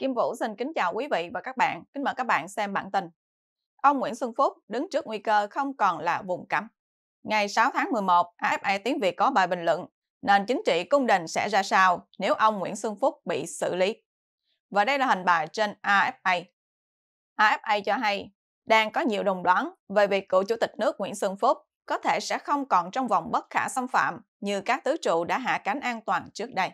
Kim Vũ xin kính chào quý vị và các bạn. Kính mời các bạn xem bản tin. Ông Nguyễn Xuân Phúc đứng trước nguy cơ không còn là vùng cấm. Ngày 6 tháng 11, AFA Tiếng Việt có bài bình luận nền chính trị cung đình sẽ ra sao nếu ông Nguyễn Xuân Phúc bị xử lý. Và đây là hình bài trên AFA. AFA cho hay, đang có nhiều đồng đoán về việc cựu Chủ tịch nước Nguyễn Xuân Phúc có thể sẽ không còn trong vòng bất khả xâm phạm như các tứ trụ đã hạ cánh an toàn trước đây.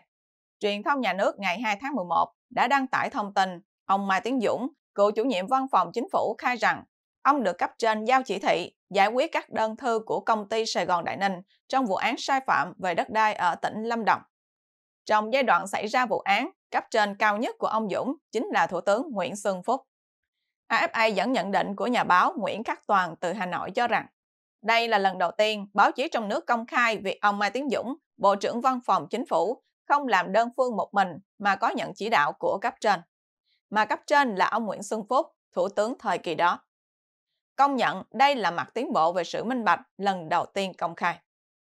Truyền thông nhà nước ngày 2 tháng 11 đã đăng tải thông tin ông Mai Tiến Dũng, cựu chủ nhiệm văn phòng chính phủ khai rằng ông được cấp trên giao chỉ thị giải quyết các đơn thư của công ty Sài Gòn Đại Ninh trong vụ án sai phạm về đất đai ở tỉnh Lâm Đồng. Trong giai đoạn xảy ra vụ án, cấp trên cao nhất của ông Dũng chính là Thủ tướng Nguyễn Xuân Phúc. AFA dẫn nhận định của nhà báo Nguyễn Khắc Toàn từ Hà Nội cho rằng đây là lần đầu tiên báo chí trong nước công khai việc ông Mai Tiến Dũng, Bộ trưởng Văn phòng Chính phủ, không làm đơn phương một mình mà có nhận chỉ đạo của cấp trên. Mà cấp trên là ông Nguyễn Xuân Phúc, Thủ tướng thời kỳ đó. Công nhận đây là mặt tiến bộ về sự minh bạch lần đầu tiên công khai.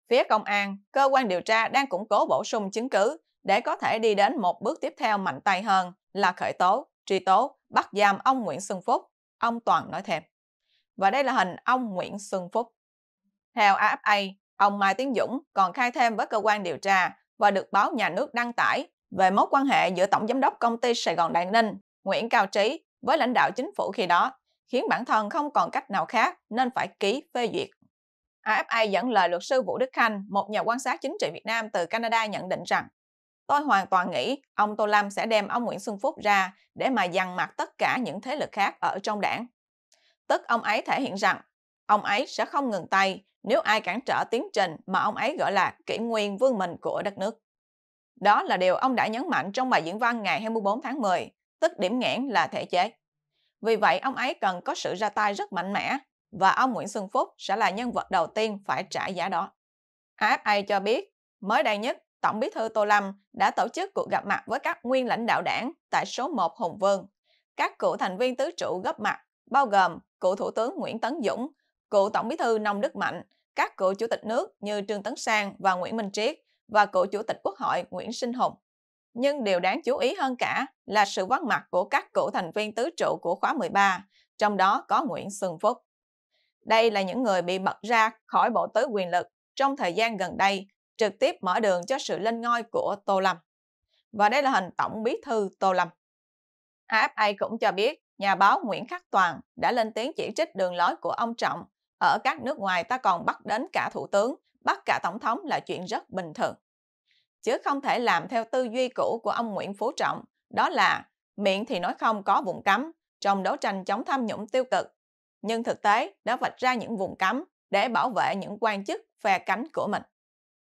Phía công an, cơ quan điều tra đang củng cố bổ sung chứng cứ để có thể đi đến một bước tiếp theo mạnh tay hơn là khởi tố, truy tố, bắt giam ông Nguyễn Xuân Phúc, ông Toàn nói thêm. Và đây là hình ông Nguyễn Xuân Phúc. Theo AFA, ông Mai Tiến Dũng còn khai thêm với cơ quan điều tra và được báo nhà nước đăng tải về mối quan hệ giữa Tổng Giám đốc Công ty Sài Gòn Đại Ninh, Nguyễn Cao Trí với lãnh đạo chính phủ khi đó, khiến bản thân không còn cách nào khác nên phải ký phê duyệt. AFI dẫn lời luật sư Vũ Đức Khanh, một nhà quan sát chính trị Việt Nam từ Canada nhận định rằng Tôi hoàn toàn nghĩ ông Tô Lâm sẽ đem ông Nguyễn Xuân Phúc ra để mà dằn mặt tất cả những thế lực khác ở trong đảng. Tức ông ấy thể hiện rằng Ông ấy sẽ không ngừng tay nếu ai cản trở tiến trình mà ông ấy gọi là kỷ nguyên vương mình của đất nước. Đó là điều ông đã nhấn mạnh trong bài diễn văn ngày 24 tháng 10, tức điểm nghẽn là thể chế. Vì vậy, ông ấy cần có sự ra tay rất mạnh mẽ và ông Nguyễn Xuân Phúc sẽ là nhân vật đầu tiên phải trả giá đó. AFA cho biết, mới đây nhất, Tổng bí thư Tô Lâm đã tổ chức cuộc gặp mặt với các nguyên lãnh đạo đảng tại số 1 Hùng Vương. Các cựu thành viên tứ trụ góp mặt, bao gồm cựu Thủ tướng Nguyễn Tấn Dũng, cựu Tổng bí thư Nông Đức Mạnh, các cựu chủ tịch nước như Trương Tấn Sang và Nguyễn Minh Triết và cựu chủ tịch Quốc hội Nguyễn Sinh Hùng. Nhưng điều đáng chú ý hơn cả là sự vắng mặt của các cựu thành viên tứ trụ của khóa 13, trong đó có Nguyễn Xuân Phúc. Đây là những người bị bật ra khỏi bộ tứ quyền lực trong thời gian gần đây, trực tiếp mở đường cho sự lên ngôi của Tô Lâm. Và đây là hình tổng bí thư Tô Lâm. AFA cũng cho biết nhà báo Nguyễn Khắc Toàn đã lên tiếng chỉ trích đường lối của ông Trọng ở các nước ngoài ta còn bắt đến cả thủ tướng, bắt cả tổng thống là chuyện rất bình thường. Chứ không thể làm theo tư duy cũ của ông Nguyễn Phú Trọng, đó là miệng thì nói không có vùng cấm trong đấu tranh chống tham nhũng tiêu cực. Nhưng thực tế đã vạch ra những vùng cấm để bảo vệ những quan chức phe cánh của mình.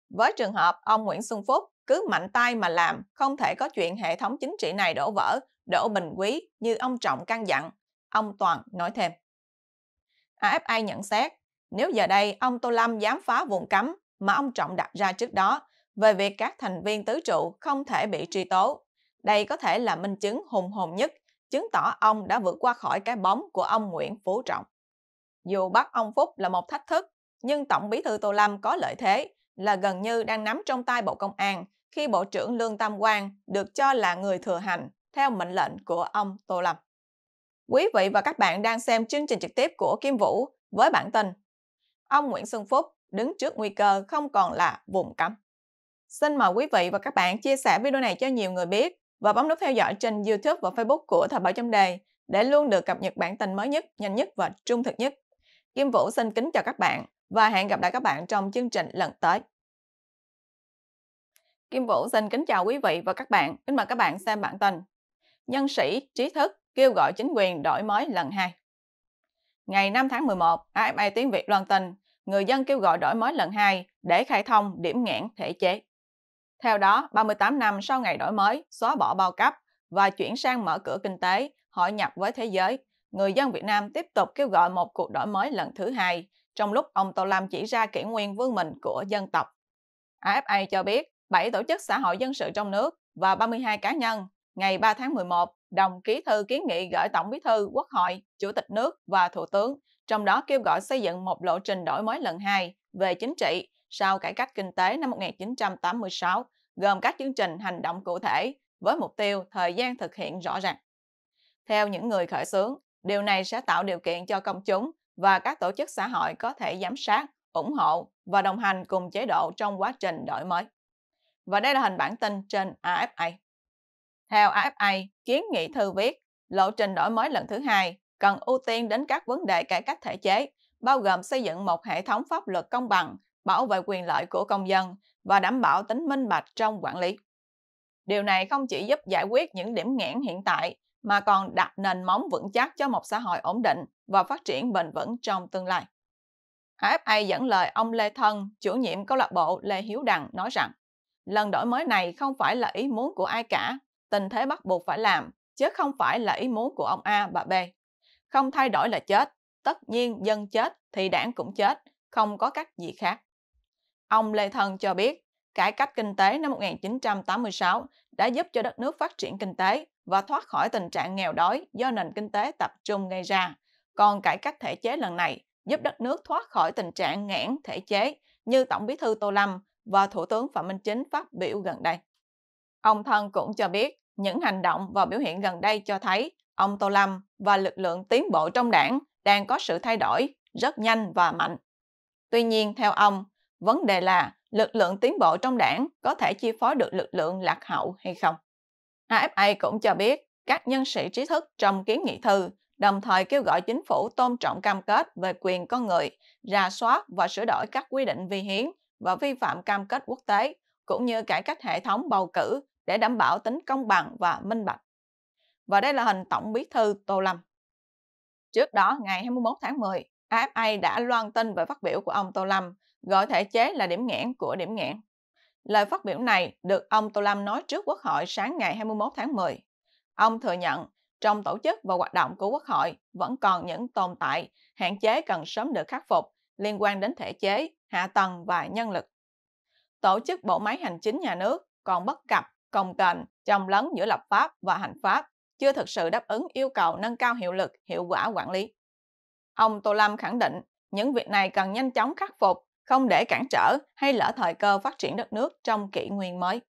Với trường hợp ông Nguyễn Xuân Phúc cứ mạnh tay mà làm, không thể có chuyện hệ thống chính trị này đổ vỡ, đổ bình quý như ông Trọng căn dặn, ông Toàn nói thêm. AFI nhận xét, nếu giờ đây ông Tô Lâm dám phá vùng cấm mà ông Trọng đặt ra trước đó về việc các thành viên tứ trụ không thể bị truy tố, đây có thể là minh chứng hùng hồn nhất chứng tỏ ông đã vượt qua khỏi cái bóng của ông Nguyễn Phú Trọng. Dù bắt ông Phúc là một thách thức, nhưng Tổng bí thư Tô Lâm có lợi thế là gần như đang nắm trong tay Bộ Công an khi Bộ trưởng Lương Tam Quang được cho là người thừa hành theo mệnh lệnh của ông Tô Lâm. Quý vị và các bạn đang xem chương trình trực tiếp của Kim Vũ với bản tin Ông Nguyễn Xuân Phúc đứng trước nguy cơ không còn là vùng cấm. Xin mời quý vị và các bạn chia sẻ video này cho nhiều người biết và bấm nút theo dõi trên YouTube và Facebook của Thời báo chấm đề để luôn được cập nhật bản tin mới nhất, nhanh nhất và trung thực nhất. Kim Vũ xin kính chào các bạn và hẹn gặp lại các bạn trong chương trình lần tới. Kim Vũ xin kính chào quý vị và các bạn. Kính mời các bạn xem bản tin. Nhân sĩ trí thức kêu gọi chính quyền đổi mới lần hai. Ngày 5 tháng 11, AFA Tiếng Việt loan tin người dân kêu gọi đổi mới lần hai để khai thông điểm nghẽn thể chế. Theo đó, 38 năm sau ngày đổi mới, xóa bỏ bao cấp và chuyển sang mở cửa kinh tế, hội nhập với thế giới, người dân Việt Nam tiếp tục kêu gọi một cuộc đổi mới lần thứ hai, trong lúc ông Tô Lâm chỉ ra kỷ nguyên vương mình của dân tộc. AFA cho biết, 7 tổ chức xã hội dân sự trong nước và 32 cá nhân ngày 3 tháng 11, đồng ký thư kiến nghị gửi Tổng Bí thư, Quốc hội, Chủ tịch nước và Thủ tướng, trong đó kêu gọi xây dựng một lộ trình đổi mới lần hai về chính trị sau cải cách kinh tế năm 1986, gồm các chương trình hành động cụ thể với mục tiêu thời gian thực hiện rõ ràng. Theo những người khởi xướng, điều này sẽ tạo điều kiện cho công chúng và các tổ chức xã hội có thể giám sát, ủng hộ và đồng hành cùng chế độ trong quá trình đổi mới. Và đây là hình bản tin trên AFA. Theo AFA, kiến nghị thư viết, lộ trình đổi mới lần thứ hai cần ưu tiên đến các vấn đề cải cách thể chế, bao gồm xây dựng một hệ thống pháp luật công bằng, bảo vệ quyền lợi của công dân và đảm bảo tính minh bạch trong quản lý. Điều này không chỉ giúp giải quyết những điểm nghẽn hiện tại mà còn đặt nền móng vững chắc cho một xã hội ổn định và phát triển bền vững trong tương lai. AFA dẫn lời ông Lê Thân, chủ nhiệm câu lạc bộ Lê Hiếu Đằng nói rằng, lần đổi mới này không phải là ý muốn của ai cả tình thế bắt buộc phải làm, chứ không phải là ý muốn của ông A bà B. Không thay đổi là chết, tất nhiên dân chết thì đảng cũng chết, không có cách gì khác. Ông Lê Thần cho biết, cải cách kinh tế năm 1986 đã giúp cho đất nước phát triển kinh tế và thoát khỏi tình trạng nghèo đói do nền kinh tế tập trung gây ra. Còn cải cách thể chế lần này giúp đất nước thoát khỏi tình trạng nghẽn thể chế như Tổng bí thư Tô Lâm và Thủ tướng Phạm Minh Chính phát biểu gần đây. Ông Thân cũng cho biết những hành động và biểu hiện gần đây cho thấy ông Tô Lâm và lực lượng tiến bộ trong đảng đang có sự thay đổi rất nhanh và mạnh. Tuy nhiên, theo ông, vấn đề là lực lượng tiến bộ trong đảng có thể chi phối được lực lượng lạc hậu hay không. AFA cũng cho biết các nhân sĩ trí thức trong kiến nghị thư đồng thời kêu gọi chính phủ tôn trọng cam kết về quyền con người, ra soát và sửa đổi các quy định vi hiến và vi phạm cam kết quốc tế, cũng như cải cách hệ thống bầu cử để đảm bảo tính công bằng và minh bạch. Và đây là hình Tổng bí thư Tô Lâm. Trước đó, ngày 21 tháng 10, AFA đã loan tin về phát biểu của ông Tô Lâm, gọi thể chế là điểm nghẽn của điểm nghẽn. Lời phát biểu này được ông Tô Lâm nói trước Quốc hội sáng ngày 21 tháng 10. Ông thừa nhận trong tổ chức và hoạt động của Quốc hội vẫn còn những tồn tại, hạn chế cần sớm được khắc phục liên quan đến thể chế, hạ tầng và nhân lực. Tổ chức bộ máy hành chính nhà nước còn bất cập công kềnh, trồng lấn giữa lập pháp và hành pháp, chưa thực sự đáp ứng yêu cầu nâng cao hiệu lực, hiệu quả quản lý. Ông Tô Lâm khẳng định, những việc này cần nhanh chóng khắc phục, không để cản trở hay lỡ thời cơ phát triển đất nước trong kỷ nguyên mới.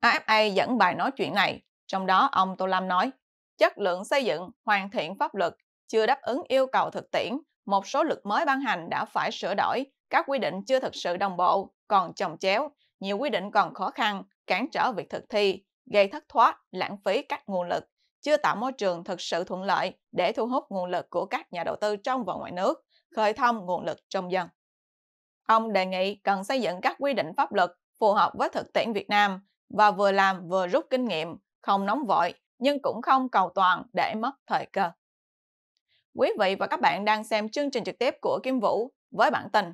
AFA dẫn bài nói chuyện này, trong đó ông Tô Lâm nói, chất lượng xây dựng, hoàn thiện pháp luật chưa đáp ứng yêu cầu thực tiễn, một số luật mới ban hành đã phải sửa đổi, các quy định chưa thực sự đồng bộ, còn chồng chéo, nhiều quy định còn khó khăn, cản trở việc thực thi, gây thất thoát, lãng phí các nguồn lực, chưa tạo môi trường thực sự thuận lợi để thu hút nguồn lực của các nhà đầu tư trong và ngoài nước, khơi thông nguồn lực trong dân. Ông đề nghị cần xây dựng các quy định pháp luật phù hợp với thực tiễn Việt Nam và vừa làm vừa rút kinh nghiệm, không nóng vội nhưng cũng không cầu toàn để mất thời cơ. Quý vị và các bạn đang xem chương trình trực tiếp của Kim Vũ với bản tin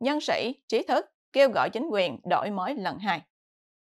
Nhân sĩ, trí thức kêu gọi chính quyền đổi mới lần hai.